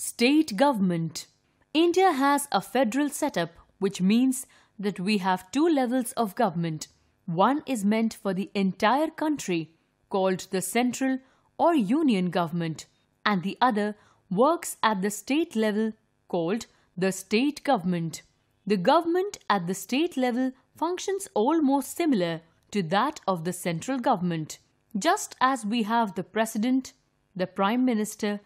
State government. India has a federal setup, which means that we have two levels of government. One is meant for the entire country, called the central or union government, and the other works at the state level, called the state government. The government at the state level functions almost similar to that of the central government. Just as we have the president, the prime minister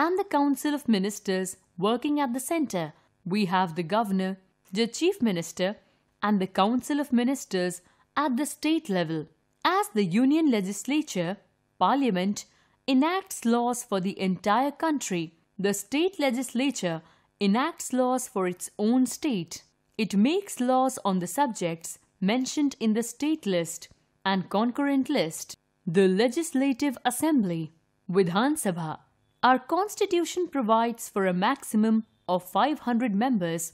and the Council of Ministers working at the centre. We have the Governor, the Chief Minister, and the Council of Ministers at the state level. As the Union Legislature, Parliament, enacts laws for the entire country, the state legislature enacts laws for its own state. It makes laws on the subjects mentioned in the state list and concurrent list. The Legislative Assembly, Vidhan Sabha, our constitution provides for a maximum of 500 members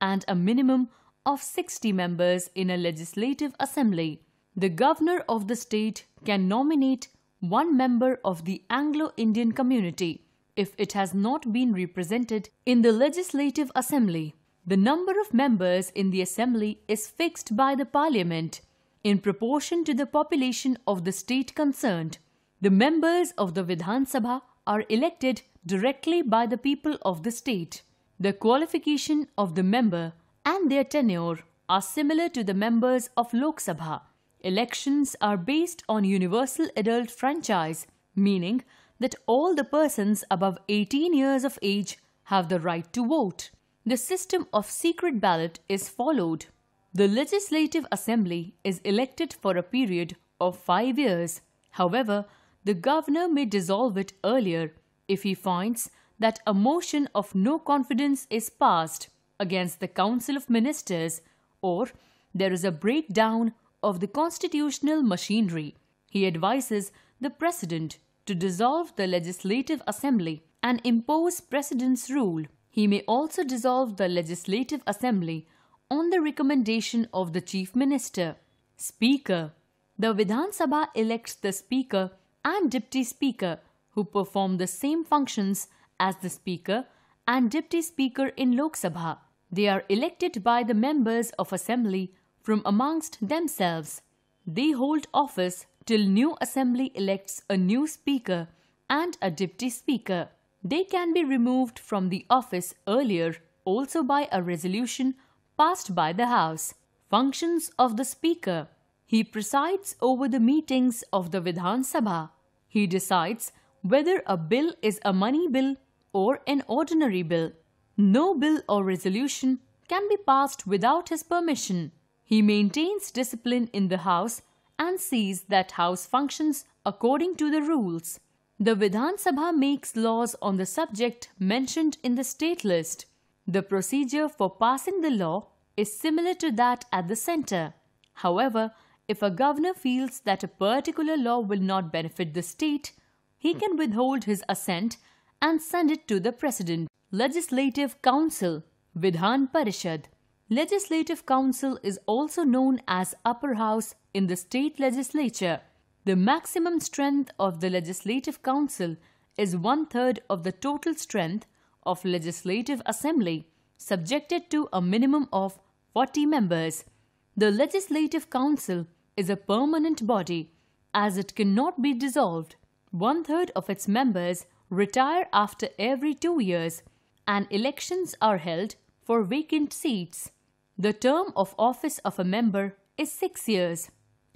and a minimum of 60 members in a legislative assembly. The governor of the state can nominate one member of the Anglo-Indian community if it has not been represented in the legislative assembly. The number of members in the assembly is fixed by the parliament in proportion to the population of the state concerned. The members of the Vidhan Sabha are elected directly by the people of the state. The qualification of the member and their tenure are similar to the members of Lok Sabha. Elections are based on universal adult franchise, meaning that all the persons above 18 years of age have the right to vote. The system of secret ballot is followed. The Legislative Assembly is elected for a period of five years. However, the governor may dissolve it earlier if he finds that a motion of no confidence is passed against the Council of Ministers or there is a breakdown of the constitutional machinery. He advises the President to dissolve the Legislative Assembly and impose President's rule. He may also dissolve the Legislative Assembly on the recommendation of the Chief Minister. Speaker The Vidhan Sabha elects the Speaker and Deputy Speaker who perform the same functions as the Speaker and Deputy Speaker in Lok Sabha. They are elected by the members of Assembly from amongst themselves. They hold office till new Assembly elects a new Speaker and a Deputy Speaker. They can be removed from the office earlier also by a resolution passed by the House. Functions of the Speaker He presides over the meetings of the Vidhan Sabha. He decides whether a bill is a money bill or an ordinary bill. No bill or resolution can be passed without his permission. He maintains discipline in the House and sees that House functions according to the rules. The Vidhan Sabha makes laws on the subject mentioned in the state list. The procedure for passing the law is similar to that at the centre. However, if a governor feels that a particular law will not benefit the state, he can withhold his assent and send it to the President. Legislative Council Vidhan Parishad Legislative Council is also known as upper house in the state legislature. The maximum strength of the Legislative Council is one-third of the total strength of Legislative Assembly, subjected to a minimum of 40 members. The Legislative Council is a permanent body as it cannot be dissolved. One third of its members retire after every two years and elections are held for vacant seats. The term of office of a member is six years.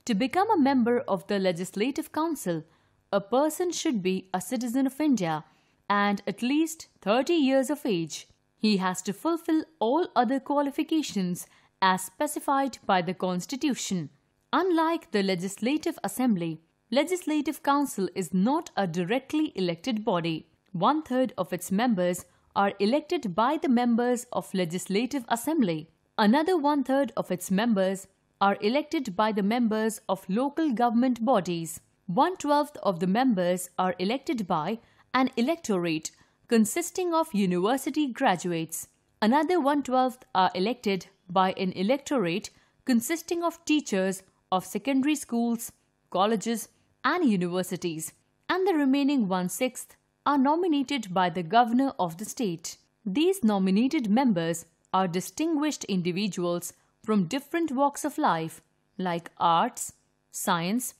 To become a member of the Legislative Council, a person should be a citizen of India and at least 30 years of age. He has to fulfill all other qualifications as specified by the Constitution. Unlike the Legislative Assembly, Legislative Council is not a directly elected body. One third of its members are elected by the members of Legislative Assembly. Another one third of its members are elected by the members of local government bodies. One twelfth of the members are elected by an electorate consisting of university graduates. Another one twelfth are elected by an electorate consisting of teachers of secondary schools, colleges, and universities, and the remaining one sixth are nominated by the governor of the state. These nominated members are distinguished individuals from different walks of life like arts, science,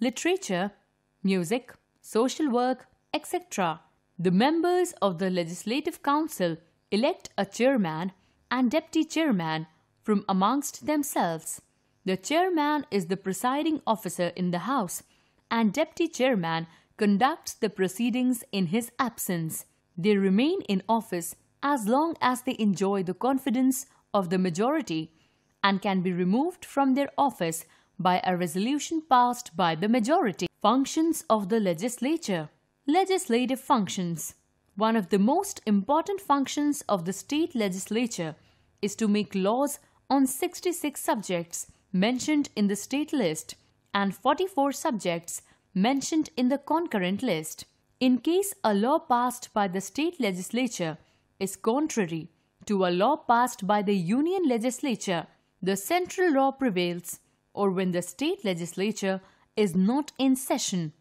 literature, music, social work, etc. The members of the Legislative Council elect a chairman and deputy chairman from amongst themselves. The chairman is the presiding officer in the House, and deputy chairman conducts the proceedings in his absence. They remain in office as long as they enjoy the confidence of the majority and can be removed from their office by a resolution passed by the majority. Functions of the legislature. Legislative functions. One of the most important functions of the state legislature is to make laws on 66 subjects mentioned in the state list and 44 subjects mentioned in the concurrent list. In case a law passed by the state legislature is contrary to a law passed by the union legislature, the central law prevails or when the state legislature is not in session.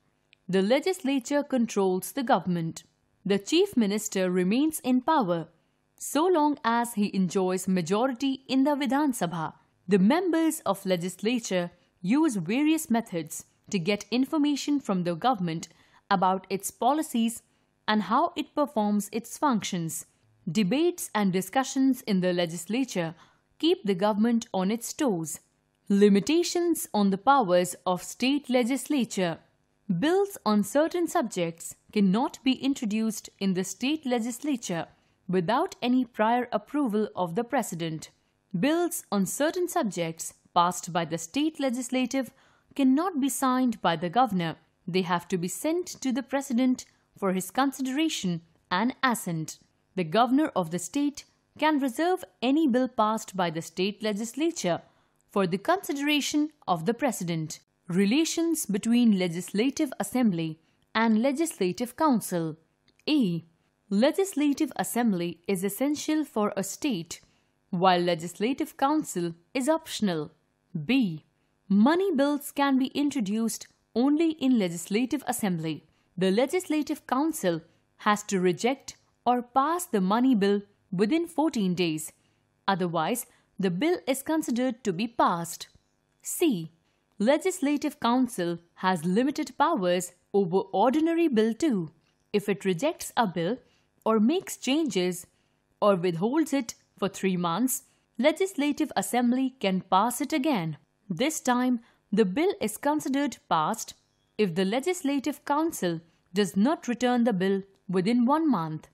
The legislature controls the government. The chief minister remains in power so long as he enjoys majority in the Vidhan Sabha. The members of legislature use various methods to get information from the government about its policies and how it performs its functions. Debates and discussions in the legislature keep the government on its toes. Limitations on the powers of state legislature. Bills on certain subjects cannot be introduced in the state legislature without any prior approval of the president. Bills on certain subjects passed by the state legislative cannot be signed by the governor. They have to be sent to the president for his consideration and assent. The governor of the state can reserve any bill passed by the state legislature for the consideration of the president. Relations between Legislative Assembly and Legislative Council. A. Legislative Assembly is essential for a state while Legislative Council is optional. B. Money bills can be introduced only in Legislative Assembly. The Legislative Council has to reject or pass the money bill within 14 days. Otherwise, the bill is considered to be passed. C. Legislative Council has limited powers over ordinary bill too. If it rejects a bill or makes changes or withholds it for three months, Legislative Assembly can pass it again. This time, the bill is considered passed if the Legislative Council does not return the bill within one month.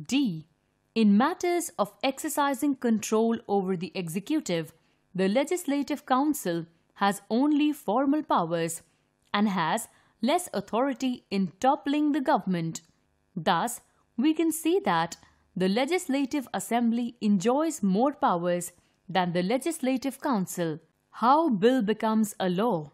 D. In matters of exercising control over the executive, the Legislative Council has only formal powers and has less authority in toppling the government. Thus, we can see that the Legislative Assembly enjoys more powers than the Legislative Council. How bill becomes a law?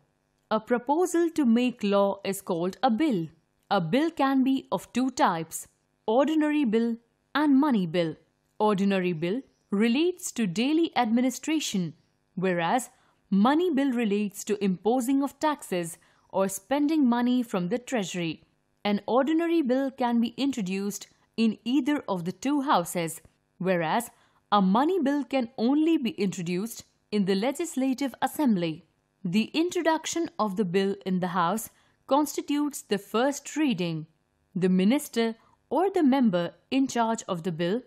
A proposal to make law is called a bill. A bill can be of two types, ordinary bill and money bill. Ordinary bill relates to daily administration, whereas money bill relates to imposing of taxes or spending money from the treasury. An ordinary bill can be introduced in either of the two houses, whereas a money bill can only be introduced in the Legislative Assembly. The introduction of the bill in the House constitutes the first reading. The minister or the member in charge of the bill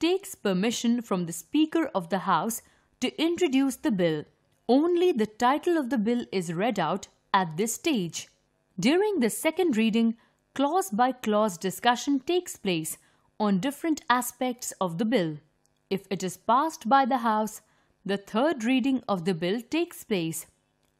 takes permission from the Speaker of the House to introduce the bill. Only the title of the bill is read out at this stage. During the second reading, clause by clause discussion takes place on different aspects of the bill. If it is passed by the House, the third reading of the bill takes place.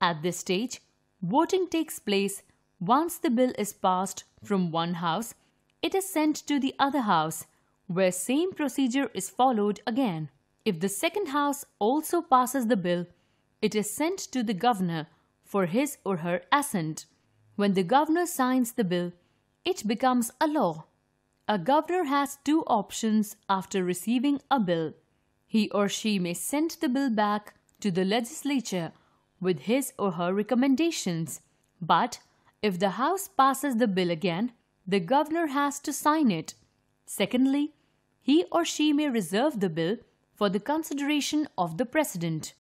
At this stage, voting takes place once the bill is passed from one house, it is sent to the other house, where same procedure is followed again. If the second house also passes the bill, it is sent to the governor for his or her assent. When the governor signs the bill, it becomes a law. A governor has two options after receiving a bill. He or she may send the bill back to the legislature with his or her recommendations. But if the House passes the bill again, the governor has to sign it. Secondly, he or she may reserve the bill for the consideration of the president.